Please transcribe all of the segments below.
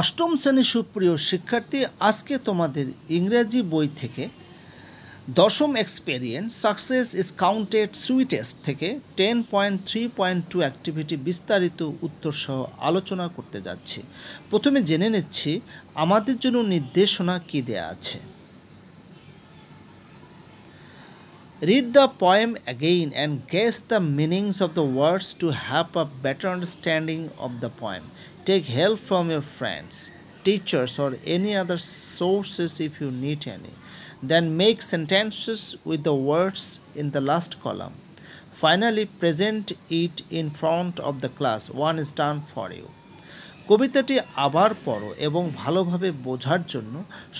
অষ্টম শ্রেণী সুপ্রিয় শিক্ষার্থী আজকে তোমাদের ইংরেজি বই থেকে দশম experience success is counted sweetest থেকে ten point three point two activity বিস্তারিত উত্তরসহ আলোচনা করতে যাচ্ছি প্রথমে জেনে নিচ্ছি আমাদের জন্য নির্দেশনা কী দেয়া আছে read the poem again and guess the meanings of the words to have a better understanding of the poem Take help from your friends, teachers, or any other sources if you need any. Then make sentences with the words in the last column. Finally, present it in front of the class. One is done for you. কবিতাটি আবার পড়ো এবং ভালোভাবে বোঝার জন্য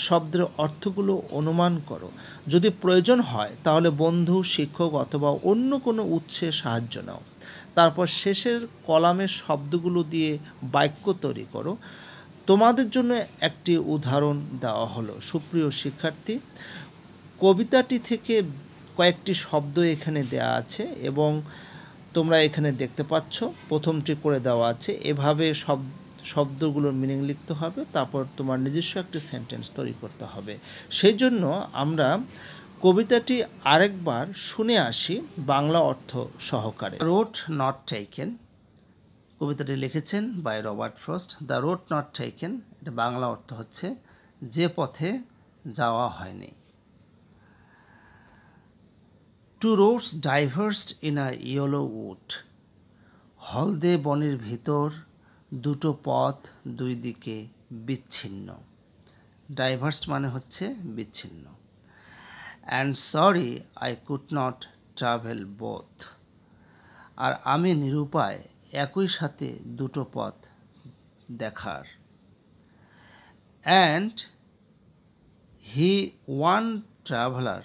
শব্দের অর্থগুলো অনুমান করো যদি প্রয়োজন হয় তাহলে বন্ধু শিক্ষক অথবা অন্য কোনো উৎসে সাহায্য নাও তারপর শেষের কলামের শব্দগুলো দিয়ে বাক্য তৈরি করো তোমাদের জন্য একটি উদাহরণ দেওয়া হলো সুপ্রিয় শিক্ষার্থী কবিতাটি থেকে কয়েকটি শব্দ এখানে দেয়া আছে এবং তোমরা এখানে দেখতে পাচ্ছ প্রথমটি করে দেওয়া আছে এভাবে শব্দ শব্দগুলোর মিনিং লিখতে হবে তারপর তোমার নিজস্ব একটি সেন্টেন্স তৈরি করতে হবে সেই জন্য আমরা কবিতাটি আরেকবার শুনে আসি বাংলা অর্থ সহকারে রোড নট টেকেন কবিতাটি লিখেছেন by Robert Frost the road not taken এটা বাংলা অর্থ হচ্ছে যে পথে যাওয়া হয়নি two roads diverged in a yellow wood হলদে বনের ভিতর দুটো পথ দুই দিকে বিচ্ছিন্ন ডাইভার্স মানে হচ্ছে বিচ্ছিন্ন and sorry I could not travel both আর আমি নিরুপায় একই সাথে দুটো পথ দেখার and he one traveller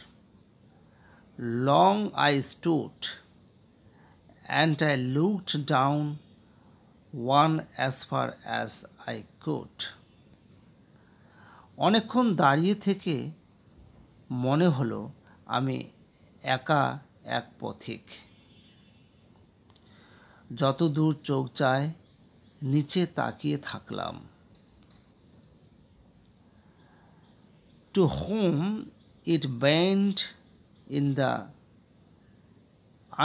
long I stood and I looked down one as far as I could অনেকক্ষণ দাঁড়িয়ে থেকে মনে হলো আমি একা এক পথিক যত দূর চোখ চায় নিচে তাকিয়ে থাকলাম to home it bent in the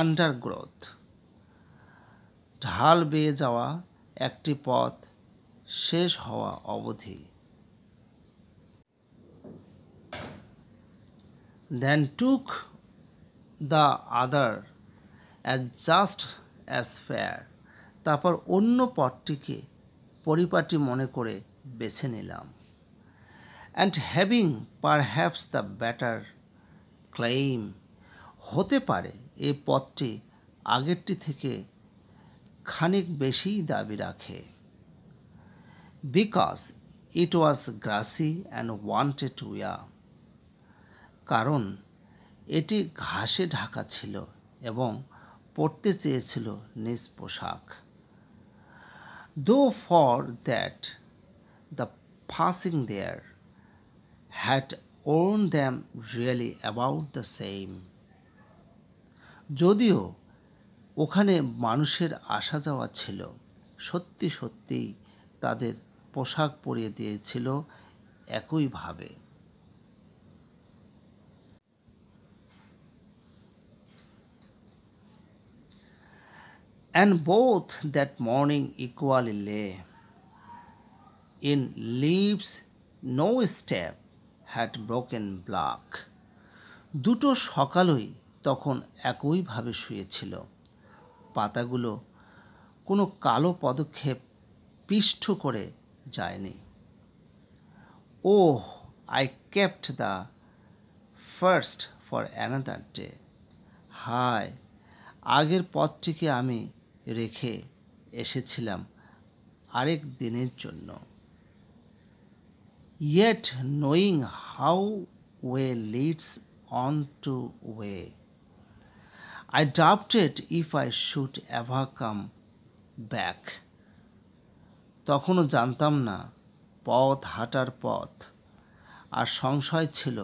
undergrowth ঢাল বেয়ে যাওয়া একটি পথ শেষ হওয়া অবধি then took the other as just as fair তারপর অন্য পথটিকে পরিপাটি মনে করে বেছে নিলাম and having perhaps the better claim হতে পারে এই পথটি আগেরটি থেকে খানিক বেশিই দাবি রাখে because it was grassy and wanted wear কারণ এটি ঘাসে ঢাকা ছিল এবং পড়তে চেয়েছিল নিজ পোশাক though for that the passing there had worn them really about the same যদিও ওখানে মানুষের আসা যাওয়া ছিল সত্যি সত্যিই তাদের পোশাক পরিয়ে দিয়েছিল একইভাবে and both that morning equally lay in leaves no step had broken black দুটো সকালই তখন একইভাবে শুয়েছিল পাতাগুলো কোনো কালো পদক্ষেপ পিষ্ঠ করে যায়নি oh I kept the first for another day হায় আগের পথটিকে আমি রেখে এসেছিলাম আরেক দিনের জন্য yet knowing how way leads on to way I doubted if I should ever come back. তখনও জানতাম না পথ হাঁটার পথ আর সংশয় ছিল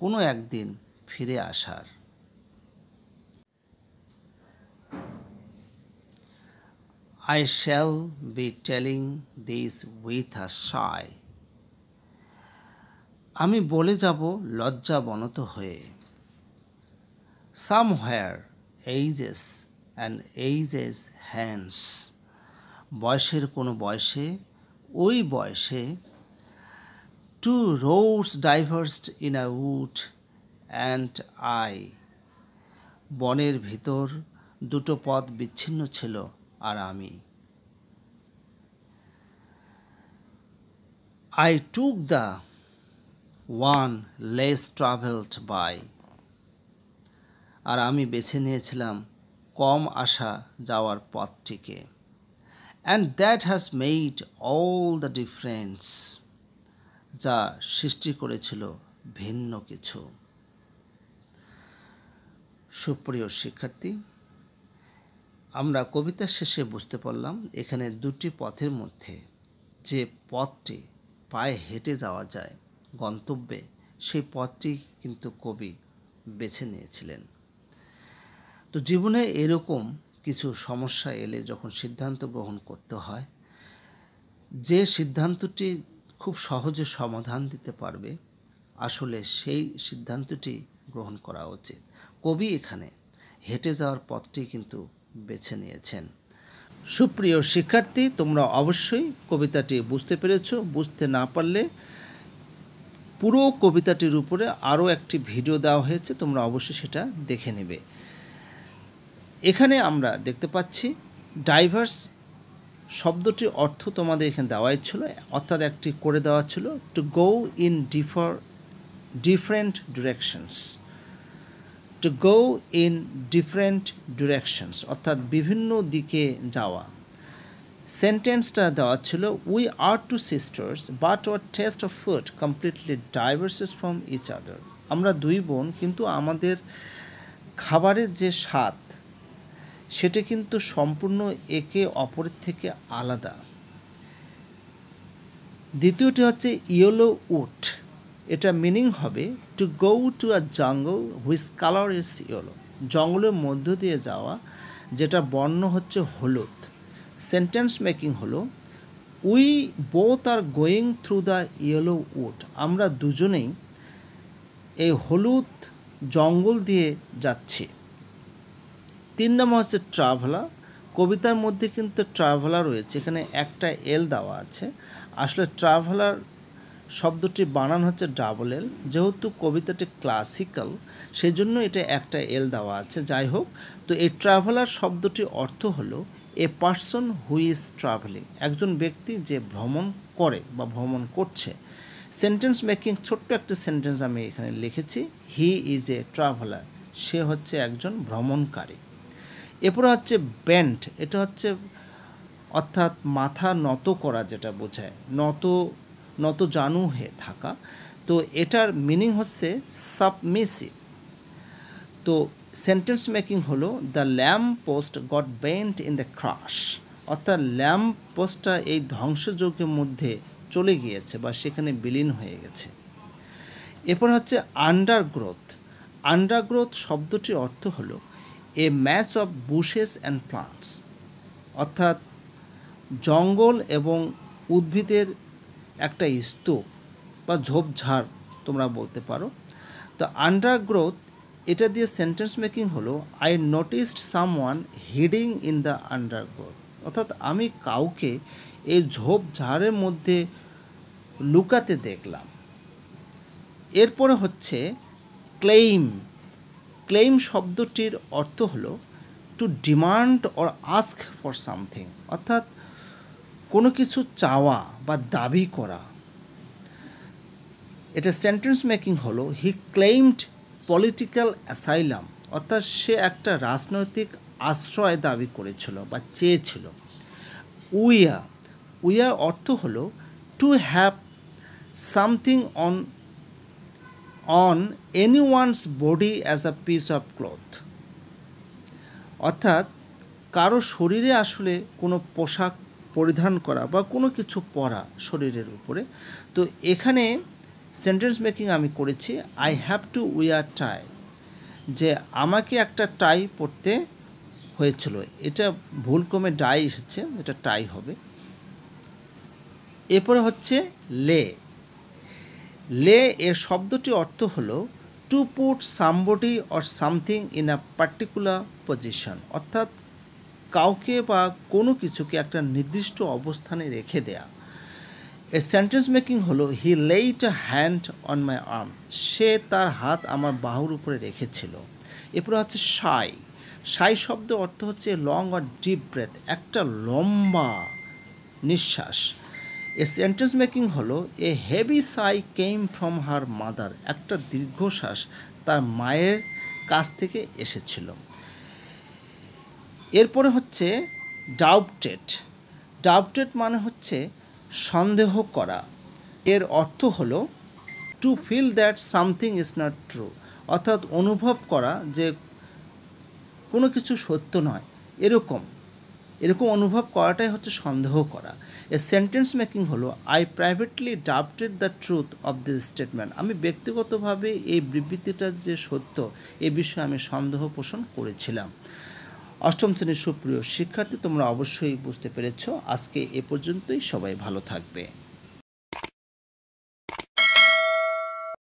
কোনো একদিন ফিরে আসার I shall be telling this with a sigh. আমি বলে যাব লজ্জাবনত হয়ে somewhere ages and ages hence বয়সের কোনো বয়সে ওই বয়সে two roads diverged in a wood and I বনের ভিতর দুটো পথ বিচ্ছিন্ন ছিল আর আমি I took the one less travelled by আর আমি বেছে নিয়েছিলাম কম আসা যাওয়ার পথটিকে and that has made all the difference যা সৃষ্টি করেছিল ভিন্ন কিছু সুপ্রিয় শিক্ষার্থী আমরা কবিতার শেষে বুঝতে পারলাম এখানে দুটি পথের মধ্যে যে পথটি পায়ে হেঁটে যাওয়া যায় গন্তব্যে সেই পথটি কিন্তু কবি বেছে নিয়েছিলেন তো জীবনে এরকম কিছু সমস্যা এলে যখন সিদ্ধান্ত গ্রহণ করতে হয় যে সিদ্ধান্তটি খুব সহজে সমাধান দিতে পারবে আসলে সেই সিদ্ধান্তটি গ্রহণ করা উচিত কবি এখানে হেঁটে যাওয়ার পথটি কিন্তু বেছে নিয়েছেন সুপ্রিয় শিক্ষার্থী তোমরা অবশ্যই কবিতাটি বুঝতে পেরেছ বুঝতে না পারলে পুরো কবিতাটির উপরে আরও একটি ভিডিও দেওয়া হয়েছে তোমরা অবশ্যই সেটা দেখে নেবে এখানে আমরা দেখতে পাচ্ছি ডাইভার্স শব্দটির অর্থ তোমাদের এখানে দেওয়াই ছিল অর্থাৎ একটি করে দেওয়া ছিল to go in differ different directions to go in different directions অর্থাৎ বিভিন্ন দিকে যাওয়া সেন্টেন্সটা দেওয়া ছিল we are two sisters but our taste of food completely diverses from each other আমরা দুই বোন কিন্তু আমাদের খাবারের যে স্বাদ সেটা কিন্তু সম্পূর্ণ একে অপরের থেকে আলাদা দ্বিতীয়টি হচ্ছে ইয়েলো উট এটা মিনিং হবে টু গো টু আ জঙ্গল হুইস কালার ইস ইয়েলো জঙ্গলের মধ্য দিয়ে যাওয়া যেটা বর্ণ হচ্ছে হলুদ সেন্টেন্স মেকিং হলো we both are going through the yellow wood আমরা দুজনেই এই হলুদ জঙ্গল দিয়ে যাচ্ছি তিন নম্বর হচ্ছে ট্রাভেলার কবিতার মধ্যে কিন্তু ট্রাভেলার রয়েছে এখানে একটা এল দেওয়া আছে আসলে ট্রাভেলার শব্দটি বানান হচ্ছে ডাবল এল যেহেতু কবিতাটি ক্লাসিক্যাল সেই জন্য এটা একটা এল দেওয়া আছে যাই হোক তো এই ট্রাভেলার শব্দটি অর্থ হলো a person who is travelling একজন ব্যক্তি যে ভ্রমণ করে বা ভ্রমণ করছে সেন্টেন্স মেকিং ছোট্ট একটা সেন্টেন্স আমি এখানে লিখেছি হি ইজ এ ট্রাভেলার সে হচ্ছে একজন ভ্রমণকারী এরপরে হচ্ছে ব্যান্ড এটা হচ্ছে অর্থাৎ মাথা নত করা যেটা বোঝায় নত নত জানু হয়ে থাকা তো এটার মিনিং হচ্ছে সাবমিসিভ তো সেন্টেন্স মেকিং হলো the lamp post got bent in the crash অর্থাৎ ল্যাম্প পোস্টটা এই ধ্বংসযজ্ঞের মধ্যে চলে গিয়েছে বা সেখানে বিলীন হয়ে গেছে এরপর হচ্ছে আন্ডারগ্রোথ আন্ডারগ্রোথ শব্দটির অর্থ হলো a mass of bushes and plants অর্থাৎ জঙ্গল এবং উদ্ভিদের একটা স্তূপ বা ঝোপঝাড় তোমরা বলতে পারো তো আন্ডারগ্রোথ এটা দিয়ে সেন্টেন্স মেকিং হলো I noticed someone hiding in the undergrowth অর্থাৎ আমি কাউকে এই ঝোপঝাড়ের মধ্যে লুকাতে দেখলাম এরপরে হচ্ছে ক্লেইম ক্লেম শব্দটির অর্থ হলো to demand or ask for something অর্থাৎ কোনো কিছু চাওয়া বা দাবি করা এটা সেন্টেন্স মেকিং হলো হি ক্লেইমড পলিটিক্যাল অ্যাসাইলাম অর্থাৎ সে একটা রাজনৈতিক আশ্রয় দাবি করেছিল বা চেয়েছিল উইয়া উইয়ার অর্থ হলো to have something on on any one's body as a piece of cloth অর্থাৎ কারো শরীরে আসলে কোনো পোশাক পরিধান করা বা কোনো কিছু পরা শরীরের উপরে তো এখানে সেন্টেন্স মেকিং আমি করেছি I have to wear tie যে আমাকে একটা টাই পরতে হয়েছিল এটা ভুল ডাই এসেছে এটা টাই হবে এরপরে হচ্ছে লে লে এর শব্দটি অর্থ হল to put somebody or something in a particular position অর্থাৎ কাউকে বা কোনো কিছুকে একটা নির্দিষ্ট অবস্থানে রেখে দেয়া এর সেন্টেন্স মেকিং হলো he laid a hand on my arm সে তার হাত আমার বাহুর উপরে রেখেছিল এরপরে হচ্ছে সাই সাই শব্দ অর্থ হচ্ছে লং অর ডিপ ব্রেথ একটা লম্বা নিঃশ্বাস এ সেন্টেন্স মেকিং হলো এ হেভি সাই কেম ফ্রম হার মাদার একটা দীর্ঘশ্বাস তার মায়ের কাছ থেকে এসেছিল এরপরে হচ্ছে ডাউটেড ডাউটেড মানে হচ্ছে সন্দেহ করা এর অর্থ হলো to feel that something is not true অর্থাৎ অনুভব করা যে কোনো কিছু সত্য নয় এরকম এরকম অনুভব করাটাই হচ্ছে সন্দেহ করা এ সেন্টেন্স মেকিং হলো আই প্রাইভেটলি ডাপ্টেড the truth of this statement আমি ব্যক্তিগতভাবে এই বিবৃতিটার যে সত্য এ বিষয়ে আমি সন্দেহ পোষণ করেছিলাম অষ্টম শ্রেণীর সুপ্রিয় শিক্ষার্থী তোমরা অবশ্যই বুঝতে পেরেছ আজকে এ পর্যন্তই সবাই ভালো থাকবে